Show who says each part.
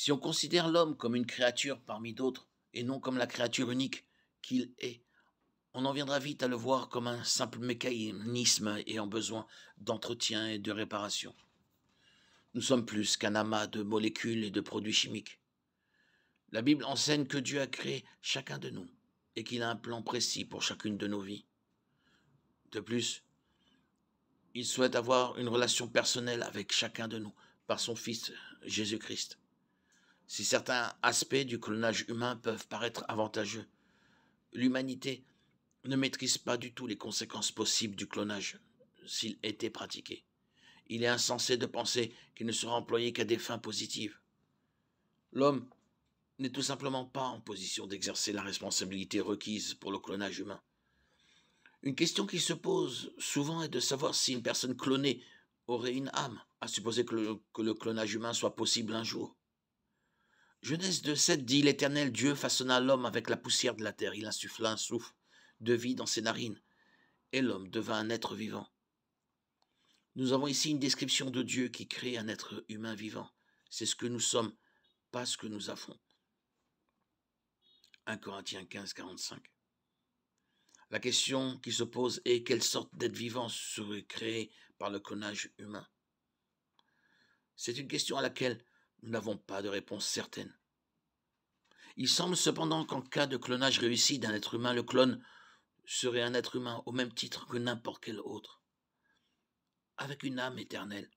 Speaker 1: Si on considère l'homme comme une créature parmi d'autres, et non comme la créature unique qu'il est, on en viendra vite à le voir comme un simple mécanisme ayant besoin d'entretien et de réparation. Nous sommes plus qu'un amas de molécules et de produits chimiques. La Bible enseigne que Dieu a créé chacun de nous et qu'il a un plan précis pour chacune de nos vies. De plus, il souhaite avoir une relation personnelle avec chacun de nous par son Fils Jésus-Christ. Si certains aspects du clonage humain peuvent paraître avantageux, l'humanité ne maîtrise pas du tout les conséquences possibles du clonage s'il était pratiqué. Il est insensé de penser qu'il ne sera employé qu'à des fins positives. L'homme n'est tout simplement pas en position d'exercer la responsabilité requise pour le clonage humain. Une question qui se pose souvent est de savoir si une personne clonée aurait une âme, à supposer que le, que le clonage humain soit possible un jour. Genèse 2.7 dit L'Éternel Dieu façonna l'homme avec la poussière de la terre. Il insuffla un souffle de vie dans ses narines, et l'homme devint un être vivant. Nous avons ici une description de Dieu qui crée un être humain vivant. C'est ce que nous sommes, pas ce que nous avons. 1 Corinthiens 15, 45. La question qui se pose est quelle sorte d'être vivant serait créé par le connage humain C'est une question à laquelle nous n'avons pas de réponse certaine. Il semble cependant qu'en cas de clonage réussi d'un être humain, le clone serait un être humain au même titre que n'importe quel autre, avec une âme éternelle.